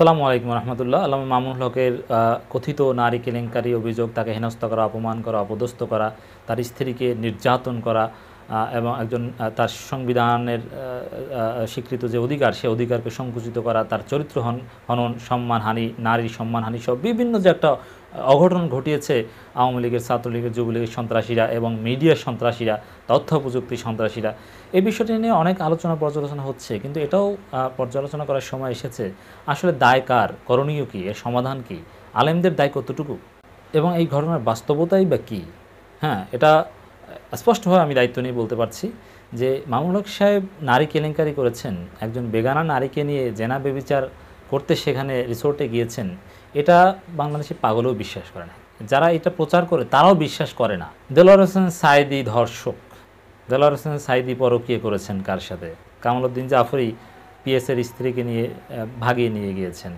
সালামু আলাইকুম রহমতুল্লাহ আল্লামা মামুন হকের কথিত নারী কেলেঙ্কারি অভিযোগ তাকে হেনস্থা করা অপমান করা অপদস্থ করা তার স্ত্রীকে নির্যাতন করা এবং একজন তার সংবিধানের স্বীকৃত যে অধিকার সে অধিকারকে সংকুচিত করা তার চরিত্র হন হনন সম্মানহানি নারীর সম্মানহানি সব বিভিন্ন যে একটা অঘটন ঘটিয়েছে আওয়ামী লীগের ছাত্রলীগের যুবলীগের সন্ত্রাসীরা এবং মিডিয়ার সন্ত্রাসীরা তথ্য প্রযুক্তি সন্ত্রাসীরা এই বিষয়টি নিয়ে অনেক আলোচনা পর্যালোচনা হচ্ছে কিন্তু এটাও পর্যালোচনা করার সময় এসেছে আসলে দায় কার করণীয় কী এর সমাধান কী আলেমদের দায় কতটুকু এবং এই ঘটনার বাস্তবতাই বা কী হ্যাঁ এটা স্পষ্টভাবে আমি দায়িত্ব নিয়ে বলতে পারছি যে মামুন হক সাহেব নারী কেলেঙ্কারি করেছেন একজন বেগানা নারীকে নিয়ে জেনা বেবিচার করতে সেখানে রিসোর্টে গিয়েছেন এটা বাংলাদেশে পাগলেও বিশ্বাস করে না যারা এটা প্রচার করে তারাও বিশ্বাস করে না দেলোয়ার হোসেন সাইদি ধর্ষক দেলোয়ার হোসেন সাইদি পরকিয়ে করেছেন কার সাথে কামালুদ্দিন জাফরি পিএসের স্ত্রীকে নিয়ে ভাগিয়ে নিয়ে গিয়েছেন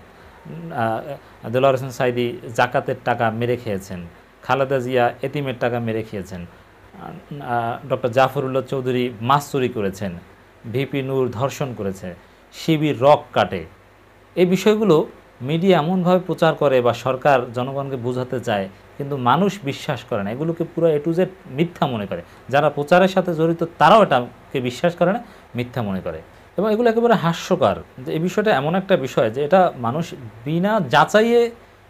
দেলোয়ার হোসেন সাইদি জাকাতের টাকা মেরে খেয়েছেন খালেদা জিয়া এতিমের টাকা মেরে খেয়েছেন ডক্টর জাফরুল্লাহ চৌধুরী মাছ চুরি করেছেন ভিপি নূর ধর্ষণ করেছে শিবির রক কাটে এই বিষয়গুলো মিডিয়া এমনভাবে প্রচার করে বা সরকার জনগণকে বোঝাতে চায় কিন্তু মানুষ বিশ্বাস করে না এগুলোকে পুরো এ টু জেড মিথ্যা মনে করে যারা প্রচারের সাথে জড়িত তারাও এটাকে বিশ্বাস করে না মিথ্যা মনে করে এবং এগুলো একেবারে হাস্যকর যে এই বিষয়টা এমন একটা বিষয় যে এটা মানুষ বিনা যাচাইয়ে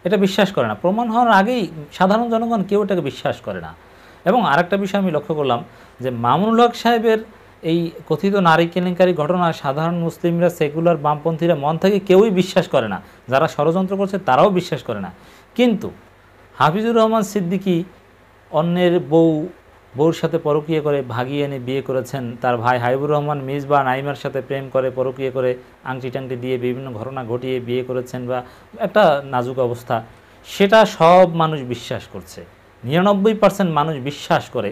এটা বিশ্বাস করে না প্রমাণ হওয়ার আগেই সাধারণ জনগণ কেউ এটাকে বিশ্বাস করে না এবং আরেকটা বিষয় আমি লক্ষ্য করলাম যে মামুনুল হক সাহেবের এই কথিত নারী কেলেঙ্কারি ঘটনায় সাধারণ মুসলিমরা সেকুলার বামপন্থীরা মন থেকে কেউই বিশ্বাস করে না যারা ষড়যন্ত্র করছে তারাও বিশ্বাস করে না কিন্তু হাফিজুর রহমান সিদ্দিকি অন্যের বউ বউর সাথে পরকীয় করে ভাগিয়ে এনে বিয়ে করেছেন তার ভাই হাইবুর রহমান মিজ বা নাইমার সাথে প্রেম করে পরকীয় করে আংটি টাংটি দিয়ে বিভিন্ন ঘটনা ঘটিয়ে বিয়ে করেছেন বা একটা নাজুক অবস্থা সেটা সব মানুষ বিশ্বাস করছে নিরানব্বই পার্সেন্ট মানুষ বিশ্বাস করে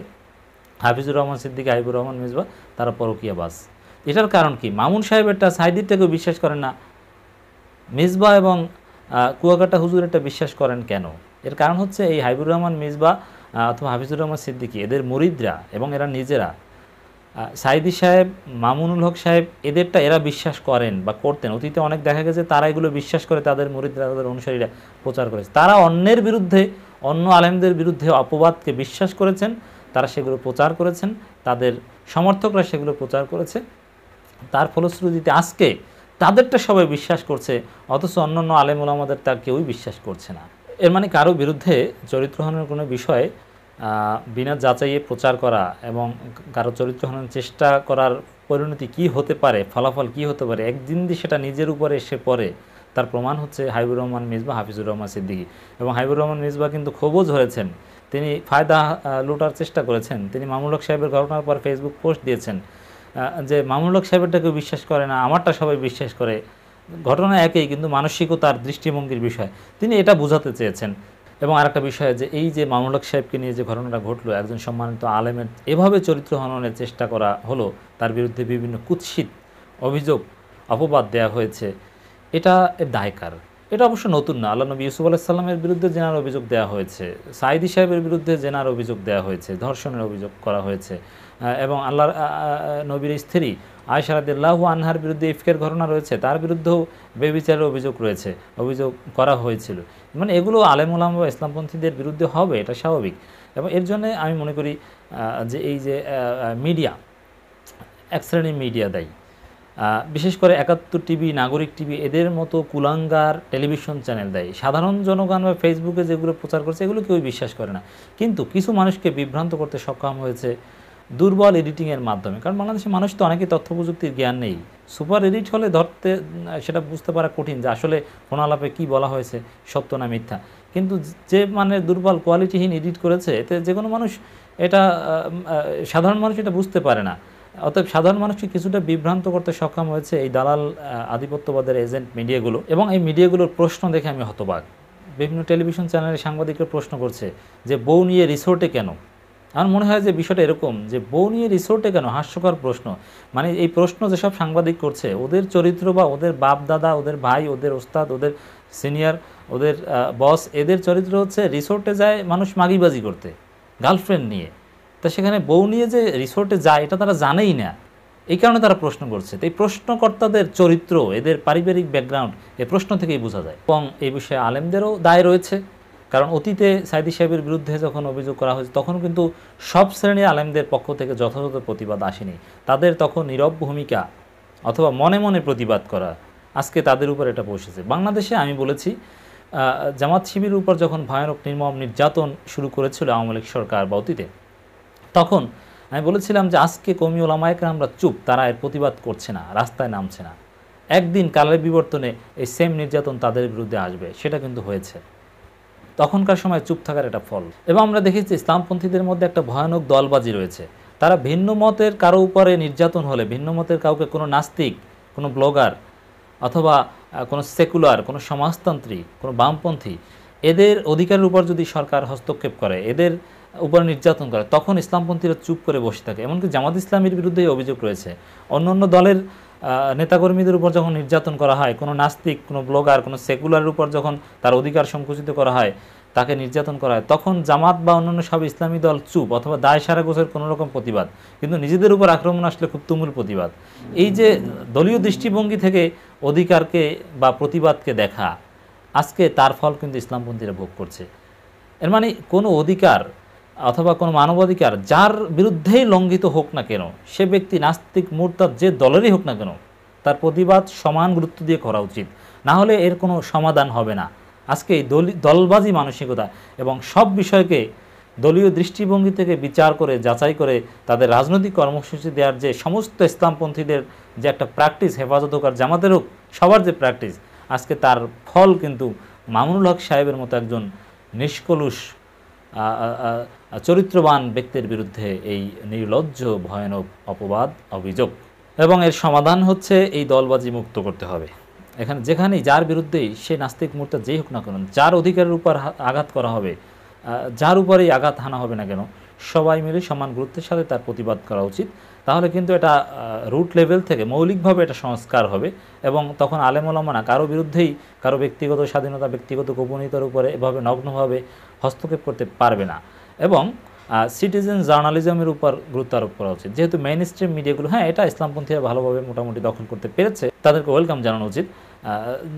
হাফিজুর রহমান সিদ্দিকী হাইবুর রহমান মিসবা তারা পরকিয়া বাস এটার কারণ কি মামুন সাহেবেরটা সাইদিরটাকেও বিশ্বাস করেন না মিসবা এবং কুয়াকাটা হুজুরেরটা বিশ্বাস করেন কেন এর কারণ হচ্ছে এই হাইবুর রহমান মিসবা অথবা হাফিজুর রহমান সিদ্দিকী এদের মরিদরা এবং এরা নিজেরা সাইদি সাহেব মামুনুল হক সাহেব এদেরটা এরা বিশ্বাস করেন বা করতেন অতীতে অনেক দেখা গেছে তারা এগুলো বিশ্বাস করে তাদের মরিদরা তাদের অনুসারীরা প্রচার করেছে তারা অন্যের বিরুদ্ধে অন্য আলেমদের বিরুদ্ধে অপবাদকে বিশ্বাস করেছেন তারা সেগুলো প্রচার করেছেন তাদের সমর্থকরা সেগুলো প্রচার করেছে তার ফলশ্রুতিতে আজকে তাদেরটা সবাই বিশ্বাস করছে অথচ অন্যান্য আলেমুল আমাদের তার কেউই বিশ্বাস করছে না এর মানে কারো বিরুদ্ধে চরিত্রহননের কোনো বিষয়ে বিনা যাচাইয়ে প্রচার করা এবং কারো চরিত্রহননের চেষ্টা করার পরিণতি কি হতে পারে ফলাফল কি হতে পারে একদিন দিয়ে সেটা নিজের উপরে এসে পড়ে তার প্রমাণ হচ্ছে হাইবুর রহমান মিসবা হাফিজুর রহমান সিদ্দিকি এবং হাইবুর রহমান মিজবা কিন্তু খুবও ধরেছেন তিনি ফায়দা লুটার চেষ্টা করেছেন তিনি মামুলক সাহেবের ঘটনার পর ফেসবুক পোস্ট দিয়েছেন যে মামুলক সাহেবেরটা কেউ বিশ্বাস করে না আমারটা সবাই বিশ্বাস করে ঘটনা একই কিন্তু মানসিকতার দৃষ্টিভঙ্গির বিষয় তিনি এটা বোঝাতে চেয়েছেন এবং আরেকটা বিষয় যে এই যে মামুলক সাহেবকে নিয়ে যে ঘটনাটা ঘটলো একজন সম্মানিত আলেমের এভাবে চরিত্র হননের চেষ্টা করা হলো তার বিরুদ্ধে বিভিন্ন কুৎসিত অভিযোগ অপবাদ দেয়া হয়েছে এটা দায়কার এটা অবশ্য নতুন না আল্লাহ নবী ইউসুফ আলাহিসাল্লামের বিরুদ্ধে জেনার অভিযোগ দেওয়া হয়েছে সাইদি সাহেবের বিরুদ্ধে জেনার অভিযোগ দেওয়া হয়েছে ধর্ষণের অভিযোগ করা হয়েছে এবং আল্লাহর নবীর স্ত্রী আয়সারাদিল্লাহু আনহার বিরুদ্ধে ইফকের ঘটনা রয়েছে তার বিরুদ্ধেও বেবিচারের অভিযোগ রয়েছে অভিযোগ করা হয়েছিল মানে এগুলো আলেমুলাম বা ইসলামপন্থীদের বিরুদ্ধে হবে এটা স্বাভাবিক এবং এর জন্য আমি মনে করি যে এই যে মিডিয়া এক শ্রেণীর মিডিয়া দেয় বিশেষ করে একাত্তর টিভি নাগরিক টিভি এদের মতো কুলাঙ্গার টেলিভিশন চ্যানেল দেয় সাধারণ জনগণ বা ফেসবুকে যেগুলো প্রচার করছে এগুলো কেউ বিশ্বাস করে না কিন্তু কিছু মানুষকে বিভ্রান্ত করতে সক্ষম হয়েছে দুর্বল এডিটিংয়ের মাধ্যমে কারণ বাংলাদেশের মানুষ তো অনেকেই তথ্য প্রযুক্তির জ্ঞান নেই সুপার এডিট হলে ধরতে সেটা বুঝতে পারা কঠিন যে আসলে ফোন আলাপে কী বলা হয়েছে সত্য না মিথ্যা কিন্তু যে মানে দুর্বল কোয়ালিটিহীন এডিট করেছে এতে যে কোনো মানুষ এটা সাধারণ মানুষ এটা বুঝতে পারে না অতএব সাধারণ মানুষকে কিছুটা বিভ্রান্ত করতে সক্ষম হয়েছে এই দালাল আধিপত্যবাদের এজেন্ট মিডিয়াগুলো এবং এই মিডিয়াগুলোর প্রশ্ন দেখে আমি হতবাক বিভিন্ন টেলিভিশন চ্যানেলে সাংবাদিকরা প্রশ্ন করছে যে বউ নিয়ে রিসোর্টে কেন আমার মনে হয় যে বিষয়টা এরকম যে বউ নিয়ে রিসোর্টে কেন হাস্যকর প্রশ্ন মানে এই প্রশ্ন যেসব সাংবাদিক করছে ওদের চরিত্র বা ওদের বাপ দাদা ওদের ভাই ওদের ওস্তাদ ওদের সিনিয়র ওদের বস এদের চরিত্র হচ্ছে রিসোর্টে যায় মানুষ মাগিবাজি করতে গার্লফ্রেন্ড নিয়ে তা সেখানে বউ নিয়ে যে রিসোর্টে যায় এটা তারা জানেই না এই কারণে তারা প্রশ্ন করছে এই প্রশ্নকর্তাদের চরিত্র এদের পারিবারিক ব্যাকগ্রাউন্ড এ প্রশ্ন থেকেই বোঝা যায় এবং এই বিষয়ে আলেমদেরও দায় রয়েছে কারণ অতীতে সাইদি সাহেবের বিরুদ্ধে যখন অভিযোগ করা হয়েছে তখন কিন্তু সব শ্রেণীর আলেমদের পক্ষ থেকে যথাযথ প্রতিবাদ আসেনি তাদের তখন নীরব ভূমিকা অথবা মনে মনে প্রতিবাদ করা আজকে তাদের উপর এটা বসেছে বাংলাদেশে আমি বলেছি জামাত শিবির উপর যখন ভয়ানক নির্মম নির্যাতন শুরু করেছিল আওয়ামী লীগ সরকার বা অতীতে তখন আমি বলেছিলাম যে আজকে কমি ওলামায়করা আমরা চুপ তারা এর প্রতিবাদ করছে না রাস্তায় নামছে না একদিন কালের বিবর্তনে এই সেম নির্যাতন তাদের বিরুদ্ধে আসবে সেটা কিন্তু হয়েছে তখনকার সময় চুপ থাকার একটা ফল এবং আমরা দেখেছি ইসলামপন্থীদের মধ্যে একটা ভয়ানক দলবাজি রয়েছে তারা ভিন্ন মতের কারো উপরে নির্যাতন হলে ভিন্ন মতের কাউকে কোনো নাস্তিক কোনো ব্লগার অথবা কোনো সেকুলার কোনো সমাজতান্ত্রিক কোনো বামপন্থী এদের অধিকারের উপর যদি সরকার হস্তক্ষেপ করে এদের উপর নির্যাতন করে তখন ইসলামপন্থীরা চুপ করে বসে থাকে এমনকি জামাত ইসলামের বিরুদ্ধে অভিযোগ রয়েছে অন্য অন্য দলের নেতাকর্মীদের উপর যখন নির্যাতন করা হয় কোনো নাস্তিক কোনো ব্লগার কোনো সেকুলারের উপর যখন তার অধিকার সংকুচিত করা হয় তাকে নির্যাতন করা হয় তখন জামাত বা অন্যান্য সব ইসলামী দল চুপ অথবা দায় সারা গোছের কোনোরকম প্রতিবাদ কিন্তু নিজেদের উপর আক্রমণ আসলে খুব তুমুল প্রতিবাদ এই যে দলীয় দৃষ্টিভঙ্গি থেকে অধিকারকে বা প্রতিবাদকে দেখা আজকে তার ফল কিন্তু ইসলামপন্থীরা ভোগ করছে এর মানে কোনো অধিকার অথবা কোনো মানবাধিকার যার বিরুদ্ধেই লঙ্ঘিত হোক না কেন সে ব্যক্তি নাস্তিক মোর্তার যে দলেরই হোক না কেন তার প্রতিবাদ সমান গুরুত্ব দিয়ে করা উচিত না হলে এর কোনো সমাধান হবে না আজকে এই দলবাজি মানসিকতা এবং সব বিষয়কে দলীয় দৃষ্টিভঙ্গি থেকে বিচার করে যাচাই করে তাদের রাজনৈতিক কর্মসূচি দেওয়ার যে সমস্ত ইসলামপন্থীদের যে একটা প্র্যাকটিস হেফাজত হোক আর জামাতের হোক সবার যে প্র্যাকটিস আজকে তার ফল কিন্তু মামুনুল হক সাহেবের মতো একজন নিষ্কলুষ চরিত্রবান ব্যক্তির বিরুদ্ধে এই নির্লজ্জ ভয়ানক অপবাদ অভিযোগ এবং এর সমাধান হচ্ছে এই দলবাজি মুক্ত করতে হবে এখানে যেখানেই যার বিরুদ্ধেই সে নাস্তিক মূর্তা যেই হোক না কেন যার অধিকারের উপর আঘাত করা হবে যার উপরেই আঘাত হানা হবে না কেন সবাই মিলে সমান গুরুত্বের সাথে তার প্রতিবাদ করা উচিত তাহলে কিন্তু এটা রুট লেভেল থেকে মৌলিকভাবে এটা সংস্কার হবে এবং তখন আলেমলামানা কারো বিরুদ্ধেই কারো ব্যক্তিগত স্বাধীনতা ব্যক্তিগত গোপনীয়তার উপরে এভাবে নগ্নভাবে হস্তক্ষেপ করতে পারবে না এবং সিটিজেন জার্নালিজমের উপর গুরুত্ব আরোপ করা উচিত যেহেতু মেইন স্ট্রিম মিডিয়াগুলো হ্যাঁ এটা ইসলামপন্থীরা ভালোভাবে মোটামুটি দখল করতে পেরেছে তাদেরকে ওয়েলকাম জানানো উচিত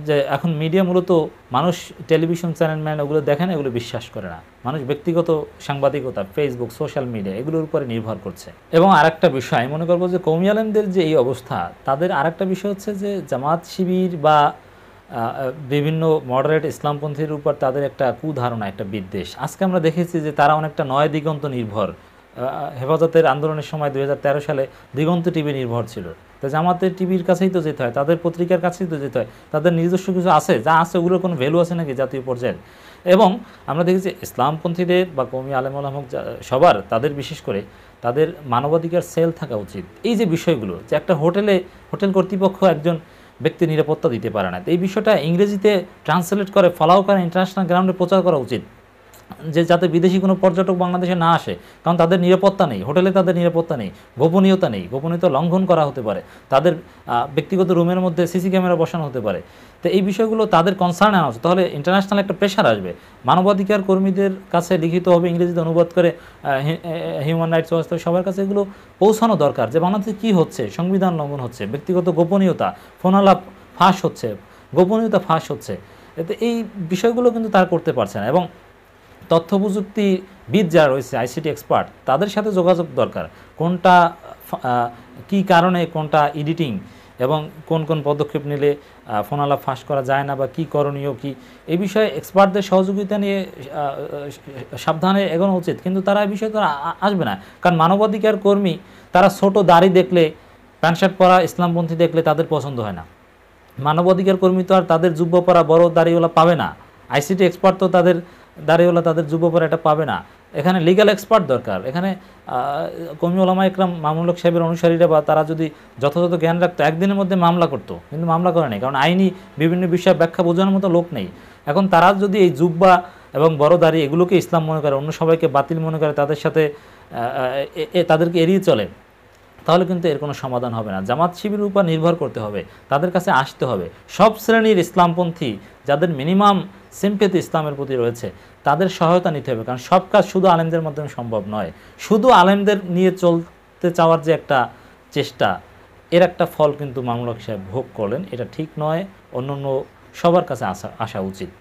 যে এখন মিডিয়া মূলত মানুষ টেলিভিশন চ্যানেল ম্যান ওগুলো দেখে না এগুলো বিশ্বাস করে না মানুষ ব্যক্তিগত সাংবাদিকতা ফেসবুক সোশ্যাল মিডিয়া এগুলোর উপরে নির্ভর করছে এবং আরেকটা বিষয় মনে করবো যে কৌমিয়ালেমদের যে এই অবস্থা তাদের আরেকটা বিষয় হচ্ছে যে জামাত শিবির বা বিভিন্ন মডারেট ইসলামপন্থীর উপর তাদের একটা কুধারণা একটা বিদ্বেষ আজকে আমরা দেখেছি যে তারা অনেকটা নয় দিগন্ত নির্ভর হেফাজতের আন্দোলনের সময় দু সালে দিগন্ত টিভি নির্ভর ছিল তো জামাতের টিভির কাছেই তো যেতে হয় তাদের পত্রিকার কাছেই তো যেতে হয় তাদের নিজস্ব কিছু আছে যা আছে ওগুলোর কোনো ভ্যালু আছে নাকি জাতীয় পর্যায়ে এবং আমরা দেখেছি ইসলামপন্থীদের বা কমি আলেম আলহক সবার তাদের বিশেষ করে তাদের মানবাধিকার সেল থাকা উচিত এই যে বিষয়গুলো যে একটা হোটেলে হোটেল কর্তৃপক্ষ একজন ব্যক্তি নিরাপত্তা দিতে পারে না এই বিষয়টা ইংরেজিতে ট্রান্সলেট করে ফলাও করে ইন্টারন্যাশনাল গ্রাউন্ডে প্রচার করা উচিত যে যাতে বিদেশি কোনো পর্যটক বাংলাদেশে না আসে কারণ তাদের নিরাপত্তা নেই হোটেলে তাদের নিরাপত্তা নেই গোপনীয়তা নেই গোপনীয়তা লঙ্ঘন করা হতে পারে তাদের ব্যক্তিগত রুমের মধ্যে সিসি ক্যামেরা বসানো হতে পারে তো এই বিষয়গুলো তাদের কনসার্ন আনা তাহলে ইন্টারন্যাশনাল একটা প্রেশার আসবে মানবাধিকার কর্মীদের কাছে লিখিত হবে ইংরেজিতে অনুবাদ করে হিউম্যান রাইটস ওয়াচ সবার কাছে এগুলো পৌঁছানো দরকার যে বাংলাদেশে কী হচ্ছে সংবিধান লঙ্ঘন হচ্ছে ব্যক্তিগত গোপনীয়তা ফোনালাপ ফাঁস হচ্ছে গোপনীয়তা ফাঁস হচ্ছে এতে এই বিষয়গুলো কিন্তু তারা করতে পারছে না এবং তথ্য প্রযুক্তিবিদ যারা রয়েছে আইসিটি এক্সপার্ট তাদের সাথে যোগাযোগ দরকার কোনটা কি কারণে কোনটা এডিটিং এবং কোন কোন পদক্ষেপ নিলে ফোনালা ফাঁস করা যায় না বা কি করণীয় কি এই বিষয়ে এক্সপার্টদের সহযোগিতা নিয়ে সাবধানে এগোনো উচিত কিন্তু তারা এই বিষয়ে তারা আসবে না কারণ মানবাধিকার কর্মী তারা ছোট দাড়ি দেখলে প্যান্ট শার্ট পরা ইসলামপন্থী দেখলে তাদের পছন্দ হয় না মানবাধিকার কর্মী তো আর তাদের যুব্য পরা বড় দাড়িওয়ালা পাবে না আইসিটি এক্সপার্ট তো তাদের দাঁড়িয়েওয়ালা তাদের যুবকরা এটা পাবে না এখানে লিগাল এক্সপার্ট দরকার এখানে কমিউলামা একরাম মামুলক সাহেবের অনুসারীরা বা তারা যদি যথাযথ জ্ঞান রাখতো একদিনের মধ্যে মামলা করতো কিন্তু মামলা করে নেই কারণ আইনি বিভিন্ন বিষয়ে ব্যাখ্যা বোঝানোর মতো লোক নেই এখন তারা যদি এই জুব্বা এবং বড় দাড়ি এগুলোকে ইসলাম মনে করে অন্য সবাইকে বাতিল মনে করে তাদের সাথে তাদেরকে এড়িয়ে চলে তাহলে কিন্তু এর কোনো সমাধান হবে না জামাত শিবিরের উপর নির্ভর করতে হবে তাদের কাছে আসতে হবে সব শ্রেণীর ইসলামপন্থী যাদের মিনিমাম সিম্পেতি ইসলামের প্রতি রয়েছে তাদের সহায়তা নিতে হবে কারণ সব কাজ শুধু আলেমদের মাধ্যমে সম্ভব নয় শুধু আলেমদের নিয়ে চলতে চাওয়ার যে একটা চেষ্টা এর একটা ফল কিন্তু মামলক সাহেব ভোগ করলেন এটা ঠিক নয় অন্য অন্য সবার কাছে আসা আসা উচিত